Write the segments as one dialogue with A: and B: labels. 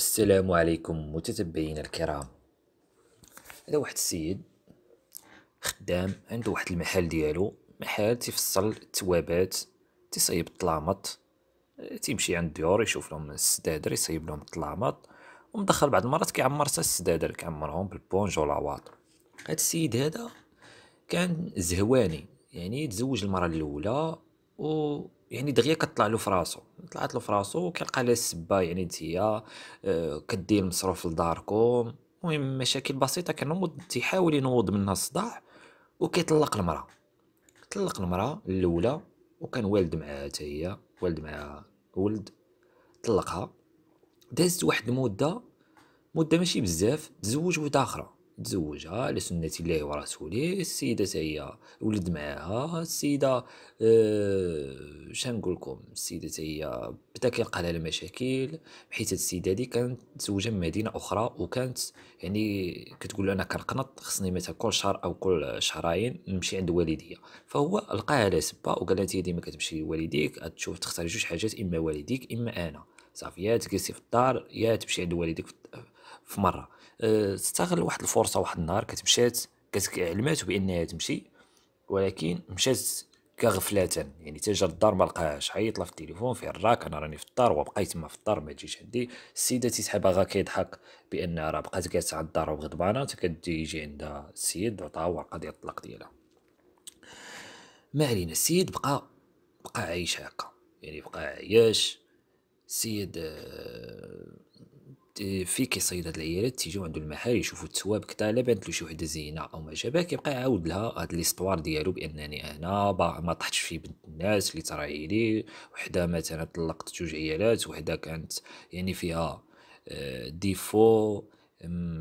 A: السلام عليكم متتبعينا الكرام هذا واحد السيد خدام عنده واحد المحل ديالو محل تيفصل التوابات تصيب الطلامط آه، تيمشي عند الديور يشوف لهم السدادر يصيب لهم الطلامط ومدخل بعض المرات كيعمر حتى السدادر كيعمرهم بالبونج والعواطر هاد السيد هذا كان زهواني يعني تزوج المره الاولى و يعني دغيا كطلع له فراسو طلعت له فراسو وكيلقى لي السبه يعني نتيا آه، كدير مصروف لداركم المهم مشاكل بسيطه كنوض تيحاول ينوض منها الصداع وكيطلق المراه طلق المراه الاولى وكان والد معاها حتى هي والد معاها ولد طلقها دازت واحد المده مده ماشي بزاف تزوج وحده اخرى تزوجها على سنة الله ورسوله السيدة هي ولد معاها السيدة أه شنو نقولكم لكم السيدة هي بدا كيلقى لها المشاكل حيت السيدة دي كانت متزوجة من مدينة أخرى وكانت يعني كتقول أنا كنقنط خصني مثلا كل شهر أو كل شهرين نمشي عند والديا فهو لقاها على سبة وقال لها ديما كتمشي لوالديك تشوف تختار جوج حاجات إما والديك إما أنا صافي يا تجلسي في الدار يا تمشي عند والديك في مره استغل آه، واحد الفرصه واحد النهار كتمشات كتعلمات بانها تمشي ولكن مشات كغفلة يعني تجر الدار ما لقاهاش عيط لها في التليفون في الراك انا راني في الدار وبقيت تما في الدار ما تجيش عندي السيده تيسحبها غا كيضحك بان راه بقات جالسه على الدار وغضبانه حتى كتجي يجي عندها السيد وعطاها ورقه ديال الطلاق ديالها ما علينا السيد بقى بقى عايش هكا يعني بقى عايش السيد آه، في كيصيد هاد العيالات تيجيو عندو المحل يشوفو التواب كتا لا بانتلو شي وحده زينه او ما شابه كيبقى يعاود لها هاد ليستوار ديالو بانني انا ما طحتش في بنت الناس اللي تراعي لي وحده مثلا طلقت جوج عيالات وحده كانت يعني فيها آه، ديفو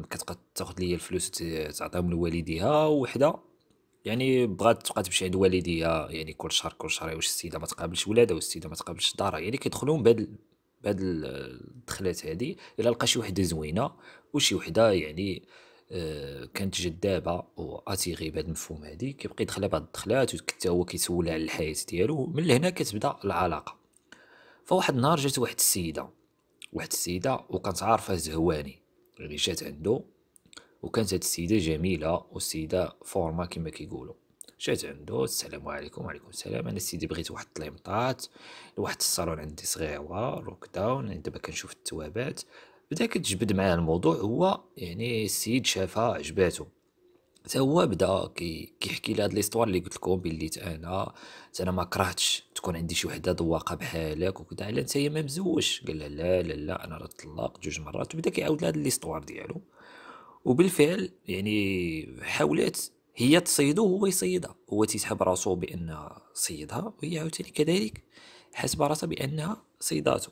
A: كتبقى تاخد ليا الفلوس تعطيهم لوالديها وحده يعني بغات تبقى تمشي عند والديها يعني كل شهر كل شهر واش السيده ما تقابلش ولادها والسيده ما تقابلش دارها يعني كيدخلون بهاد بهاد الدخلات هادي الا لقى شي وحده زوينه وشي وحده يعني آه، كانت جذابه واتيغي بهاد المفهوم هادي كيبقى يدخلها بهاد الدخلات وكتا هو كيسول على الحياه ديالو من لهنا كتبدا العلاقه فواحد النهار جات واحد السيده واحد السيده وكانت عارفه زهواني يعني جات عنده وكانت هاد السيده جميله والسيده فورما كما كيقولوا جات عنده السلام عليكم وعليكم السلام انا سيدي بغيت واحد الطليمطات لواحد الصالون عندي صغيره روك داون دابا كنشوف التوابات بدا كتجبد معاه الموضوع هو يعني السيد شافها عجباتو حتى هو بدا كي كيحكي لي هاد ليستوار اللي قلت لكم بلي انا انا ما كرهتش تكون عندي شي وحده ذواقه بحالك وكدا على انت ما قالها قال لا لا لا انا راه طلاق جوج مرات وبدا كيعاود لها هاد ليستوار ديالو وبالفعل يعني حاولت هي تصيده وهو يصيدها هو تيسحب راسو بانها صيدها وهي عاوتاني كذلك حسب راسها بانها صيداته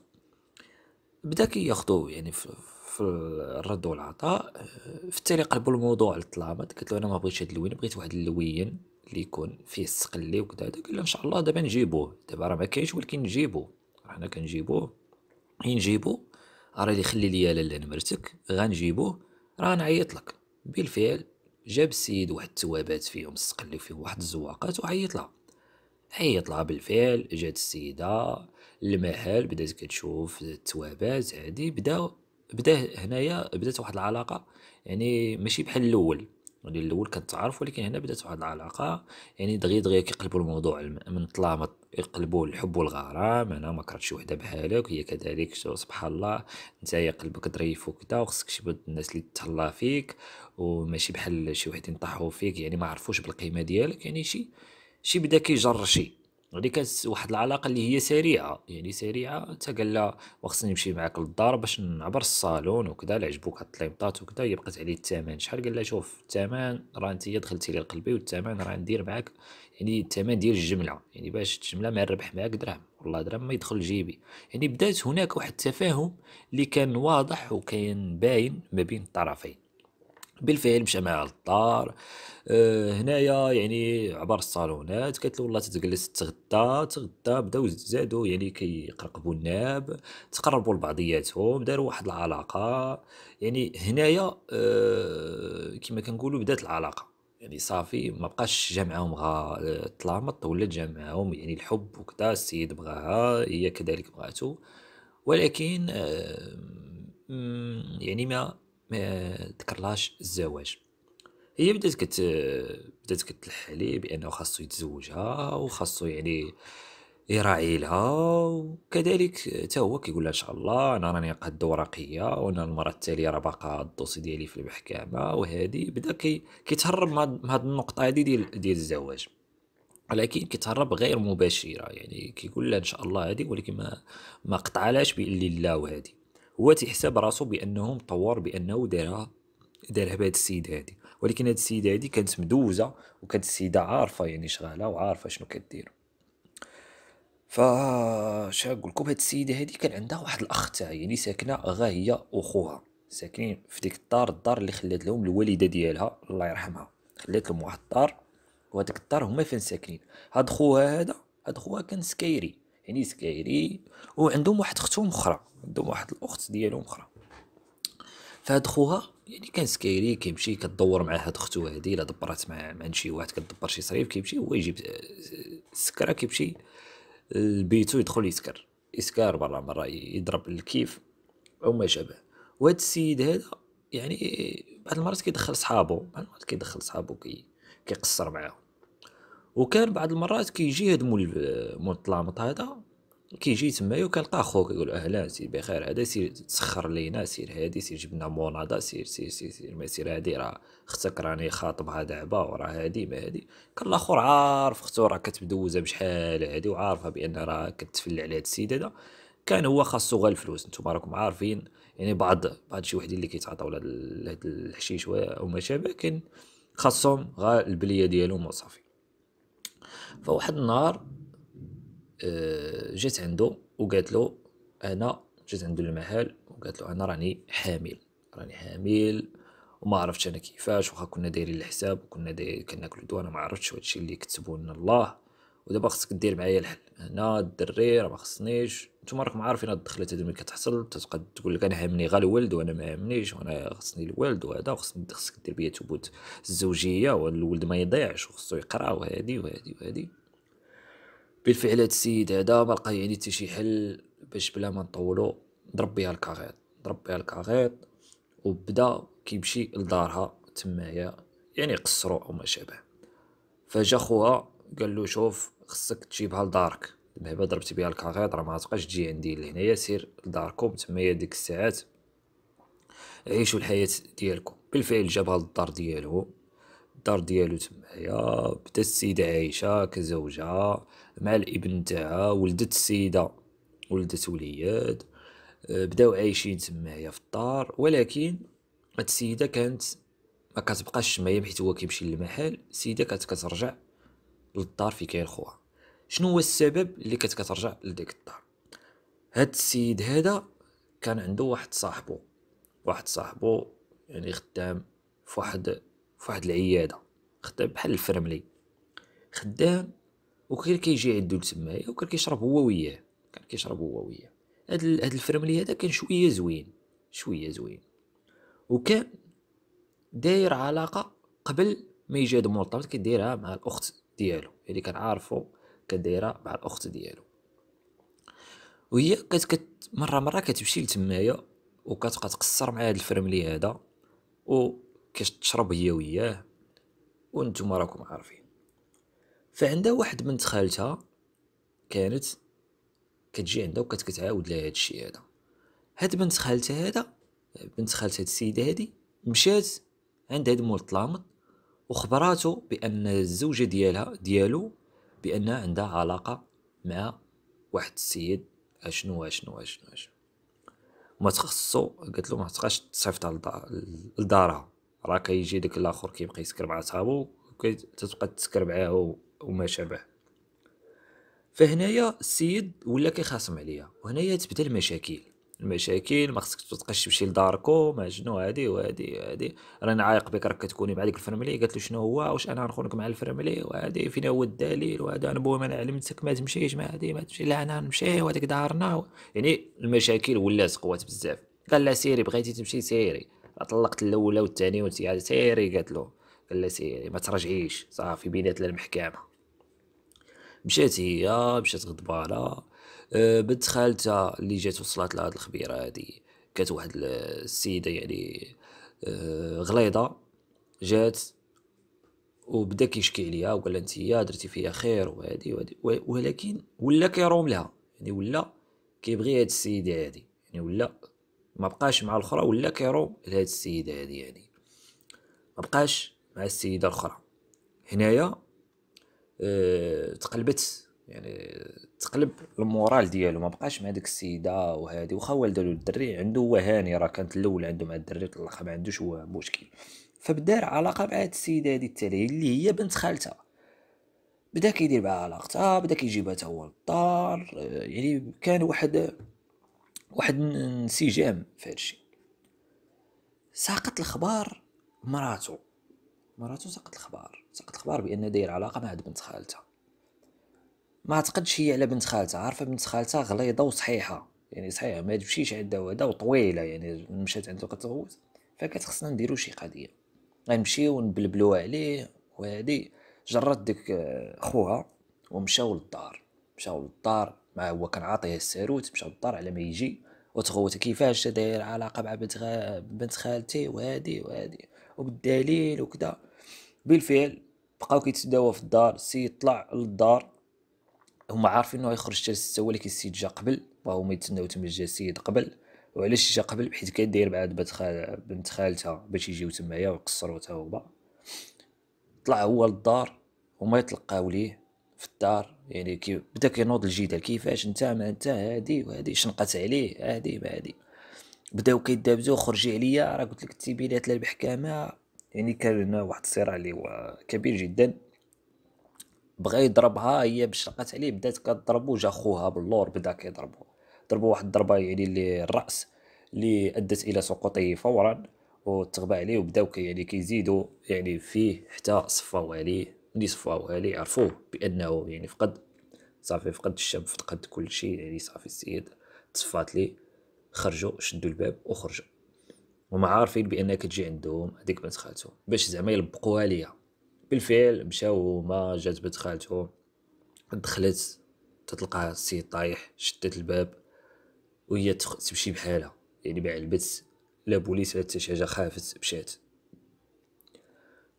A: بدا كياخدو يعني في في الرد والعطاء آه، في التالي قلبوا الموضوع للطلامط قلت له انا ما بغيتش هاد اللوين بغيت واحد اللوين اللي يكون فيه السقلي وكذا قال ان شاء الله دابا نجيبوه دابا راه ما كاينش ولكن نجيبوه حنا كنجيبوه هي نجيبوه راه اللي يخلي ليا لالا نمرتك غنجيبوه راه نعيط لك بالفعل جاب السيد واحد التوابات فيهم استقلب فيهم واحد الزواقات وعيط لها عيط لها بالفعل جات السيده المحل بدات كتشوف التوابات هذه بداو بدا هنايا بدات واحد العلاقه يعني ماشي بحال الاول ديال الاول كتعرف ولكن هنا بدات واحد العلاقه يعني دغيا دغيا كيقلبوا الموضوع من طلامه يقلبوا الحب والغرام انا ما كرهتش وحده بحالك هي كذلك سبحان الله نتايا قلبك ظريف وكذا وخصك شي الناس اللي تهلا فيك وماشي بحال شي وحدين طاحوا فيك يعني ما عرفوش بالقيمه ديالك يعني شي شي بدا كيجر شي غادي واحد العلاقه اللي هي سريعه يعني سريعه حتى قال لها وخصني نمشي معاك للدار باش نعبر الصالون وكذا الا عجبوك هاد الطليمطات وكذا هي بقات عليه الثمن شحال قال لها شوف الثمن راه انت دخلتي لي لقلبي والثمن راه ندير معاك يعني الثمن ديال الجمله يعني باش الجمله ما نربح معاك درهم والله درهم ما يدخل جيبي يعني بدات هناك واحد التفاهم اللي كان واضح وكان باين ما بين الطرفين بالفعل مشى معاه للدار آه، هنايا يعني عبر الصالونات قالت له والله تتجلس تغدا تغدا بداو زادو يعني كيقرقبوا الناب تقربوا لبعضياتهم داروا واحد العلاقه يعني هنايا آه، كما كنقولوا بدات العلاقه يعني صافي ما بقاش جا معاهم غا آه، طلامط ولا جا معاهم يعني الحب وكذا السيد بغاها هي كذلك بغاتو ولكن يعني ما ما ذكرلاش الزواج هي بدات كت بدات كتلح عليه بانه خاصو يتزوجها وخاصو يعني يراعي لها وكذلك حتى هو كيقول لها ان شاء الله انا راني قد ورقيه وانا المره التاليه راه باقا الدوسي ديالي في المحكمه وهذه بدا كي كيتهرب من هاد النقطه هذه ديال ديال الزواج ولكن كيتهرب غير مباشره يعني كيقول لها ان شاء الله هذه ولكن ما ما قطعلاش باللي لا وهذه هو تيحسب راسو بانه مطور بانه دارها دارها بهاد السيد هادي ولكن هاد السيده هادي كانت مدوزه وكانت السيده عارفه يعني شغاله وعارفه شنو كدير ف اش نقول لكم هاد السيده هادي كان عندها واحد الاخ تاعها يعني ساكنه غا هي اخوها ساكنين في ديك الدار الدار اللي خلات لهم الوالده ديالها الله يرحمها خلات لهم واحد الدار وهاديك الدار هما فين ساكنين هاد خوها هذا هاد خوها كان سكيري يعني سكايري وعندهم واحد اختهم اخرى عندهم واحد الاخت ديالهم اخرى فهاد خوها يعني كان سكايري كيمشي كدور مع هاد اختو هادي الا دبرات مع مع شي واحد كدبر شي صريف كيمشي هو يجيب السكره آه، كيمشي لبيتو يدخل يسكر يسكر برا مره يضرب الكيف او ما شابه وهاد السيد هذا يعني بعض المرات كيدخل صحابو بعض المرات كيدخل صحابو كي كيقصر معاهم وكان بعض المرات كيجي هاد مول مول الطلامط هذا كيجي تمايا وكيلقى خو كيقول اهلا سير بخير هذا سير تسخر لينا سير هادي سير جبنا مونادا سير سير سير سير ما سير هادي راه اختك راني خاطبها دابا وراه هادي ما هادي كان الاخر عارف اختو راه كتبدوزها بشحال هادي وعارفها بان راه كتفلع على هاد السيد هذا كان هو خاصو غير الفلوس نتوما راكم عارفين يعني بعض بعض شي وحدين اللي كيتعاطاو لهاد الحشيش وما شابه كان خاصهم غير البليه ديالهم وصافي فواحد النهار آه، جات عنده وقالت له انا جات عنده المحل وقالت له انا راني حامل راني حامل وما عرفتش انا كيفاش واخا كنا دايرين الحساب وكنا داير كناكلو دواء انا ما عرفتش هادشي اللي كتبوا لنا الله ودابا خصك دير معايا الحل هنا الدري راه ما خصنيش نتوما راكم عارفين هاد الدخله تهدم ملي كتحصل تتبقى تقول لك انا هامني غير الولد وانا ما هامنيش وانا خصني الولد وهذا وخصني خصك دير بيا ثبوت الزوجيه والولد ما يضيعش وخصو يقرا وهادي وهادي وهادي بالفعل هاد السيد هذا ما لقى يعني حتى شي حل باش بلا ما نطولو ضرب بها الكاغيط ضرب بها الكاغيط وبدا كيمشي لدارها تمايا يعني قصرو او ما شابه فجا خوها قال له شوف خصك تجي بها لدارك الهبه ضربت بها الكاغيط راه ما تبقاش تجي عندي لهنايا سير لداركم تمايا ديك الساعات عيشوا الحياه ديالكم بالفعل جابها للدار ديالو الدار ديالو تمايا بدات السيده عايشه كزوجها مع الابن تاعها ولدت السيده ولدت وليد آه، بداو عايشين تمايا في الدار ولكن هاد السيده كانت ما كتبقاش تمايا حيت هو كيمشي للمحل السيده كانت كترجع للدار في كاين خوها شنو هو السبب اللي كانت كترجع لديك الدار هاد السيد هذا كان عنده واحد صاحبو واحد صاحبو يعني خدام في واحد في واحد العياده خدام بحال الفرملي خدام وكان كيجي عندو تمايا وكان كيشرب هو وياه كان كيشرب هو وياه هاد هاد الفرملي هذا كان شويه زوين شويه زوين وكان داير علاقه قبل ما يجي هاد المرتبط كديرها مع الاخت ديالو اللي يعني كان عارفو كديرة مع الاخت ديالو وهي كانت كت مره مره كتمشي لتمايا وكتبقى تقصر مع هاد الفرملي هذا تشرب هي وياه وانتم راكم عارفين فعندها واحد بنت خالتها كانت كتجي عندها وكانت كتعاود لها هاد الشيء هذا هاد بنت خالتها هذا بنت خالتها هاد السيده هادي مشات عند هاد مول الطلامط وخبراته بان الزوجه ديالها ديالو بان عندها علاقه مع واحد السيد اشنو اشنو اشنو اشنو ما تخصو قالت له ما تبقاش تصيفط لدارها راه كيجي داك الاخر كيبقى يسكر مع صحابو تتبقى تسكر معاه وما شابه فهنايا السيد ولا كيخاصم عليا وهنايا تبدا المشاكل المشاكل ما خصك تبقاش تمشي لداركو ما شنو هادي وهادي وهادي رانا عايق بك راك كتكوني مع ديك الفرملي قالت له شنو هو واش انا غنخونك مع الفرملي وهادي فين هو الدليل وهذا انا بو ما علمتك ما تمشيش ما هادي ما تمشي لا انا نمشي وهاديك دارنا و... يعني المشاكل ولات قوات بزاف قال لها سيري بغيتي تمشي سيري طلقت الاولى والثانيه والثالثه سيري قالت له قال لها سيري ما ترجعيش صافي بيناتنا المحكمه مشات هي مشات غضبانه أه، بنت خالتها اللي جات وصلت لهاد الخبيره هادي كانت واحد السيده يعني أه، غليظه جات وبدا كيشكي عليها وقال لها انت درتي فيا خير وهادي وهادي ولكن ولا كيروم لها يعني ولا كيبغي هاد السيده هادي يعني ولا ما بقاش مع الاخرى ولا كيروم لهاد السيده هادي يعني ما بقاش مع السيده الاخرى هنايا اه تقلبت يعني تقلب المورال ديالو ما بقاش مع ديك السيده وهادي واخا والده الدري عنده هو هاني راه كانت الاول عنده مع الدري طلقها ما عندوش هو مشكل فبدا علاقه مع هاد السيده هادي التالي اللي هي بنت خالتها بدا كيدير معها علاقتها بدا كيجيبها حتى هو للدار يعني كان واحد واحد انسجام في هادشي ساقط الخبار مراتو مراتو ساقط الخبار ساقط الخبار بان داير علاقه مع هاد بنت خالتها ما اعتقدش هي على بنت خالتها عارفه بنت خالتها غليظه وصحيحه يعني صحيحه ما تمشيش عندها هذا وطويله يعني مشات عنده كتغوت فكانت خصنا نديرو شي قضيه غنمشيو نبلبلو عليه وهادي جرات ديك آه، خوها ومشاو للدار مشاو للدار مع هو كان عاطيه الساروت مشاو للدار على ما يجي وتغوت كيفاش داير علاقه مع بنت غ... بنت خالتي وهادي وهادي وبالدليل وكذا بالفعل بقاو كيتداو في الدار السيد طلع للدار هما عارفين انه يخرج حتى هو ولكن كيسيد جا قبل باغو يتسناو تما جا السيد قبل وعلاش جا قبل حيت كداير بعد بنت خال بنت خالتها باش يجيو تمايا ويقصروا تا هو طلع هو للدار وما يتلقاو ليه في الدار يعني كي بدا كينوض الجدال كيفاش انت ما انت هادي وهادي شنقت عليه هادي ما هادي بداو كيدابزو خرجي عليا راه قلت لك التبيلات لا يعني كان هنا واحد الصراع اللي هو كبير جدا بغى يضربها هي باش لقات عليه بدات كضربو جا خوها باللور بدا كيضربو ضربو واحد الضربه يعني للراس اللي ادت الى سقوطه فورا وتغبى عليه وبداو يعني كيزيدوا يعني فيه حتى صفاو عليه اللي صفاو عليه عرفوه بانه يعني فقد صافي فقد الشاب فقد كل شيء يعني صافي السيد تصفات لي خرجوا شدوا الباب وخرجوا وما عارفين بانك كتجي عندهم هذيك بنت خالته باش زعما يلبقوها ليا بالفعل مشاو هما جات بنت خالته دخلت تتلقى السيد طايح شدت الباب وهي تمشي بحالها يعني ما علبت لا بوليس لا حتى شي حاجه خافت مشات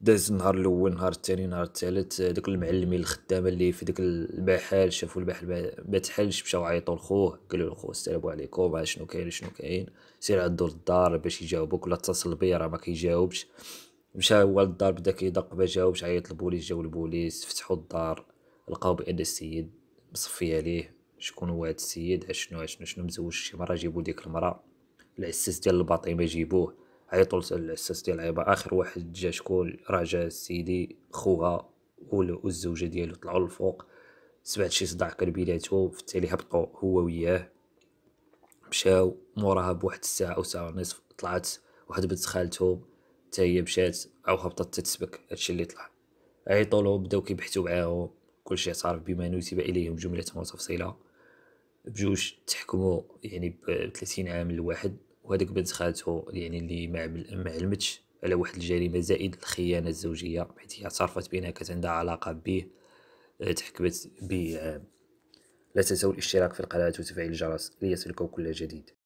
A: داز النهار الاول نهار الثاني نهار الثالث داك المعلمين الخدامه اللي في داك المحل شافوا البحر ما تحلش مشاو عيطوا لخوه قالوا له خوه السلام عليكم شنو كاين شنو كاين سير عندو للدار باش يجاوبك ولا اتصل بيه راه ما كيجاوبش مشى هو للدار بدا كيدق بجاو باش عيط البوليس جاو البوليس فتحوا الدار لقاو بان السيد مصفي عليه شكون هو هاد السيد اشنو اشنو شنو مزوج شي مره جيبو ديك المراه العساس ديال الباطي ما جيبوه عيطوا العساس ديال العيبه اخر واحد جا شكون راه جا السيدي خوها والزوجه ديالو طلعوا للفوق سمعت شي صداع كان في التالي هبطوا هو وياه مشاو موراها بواحد الساعه او ساعه ونصف طلعت واحد بنت خالتهم حتى هي مشات او هبطت تتسبك هادشي اللي طلع اي طولو بداو كيبحثوا معاه كلشي اعترف بما نسب اليهم جمله وتفصيلا بجوج تحكموا يعني ب 30 عام لواحد وهذاك بنت خالته يعني اللي ما علمتش على واحد الجريمه زائد الخيانه الزوجيه حيت هي اعترفت بانها كانت عندها علاقه به آه، تحكمت ب آه، لا تنسوا الاشتراك في القناه وتفعيل الجرس ليصلكم كل جديد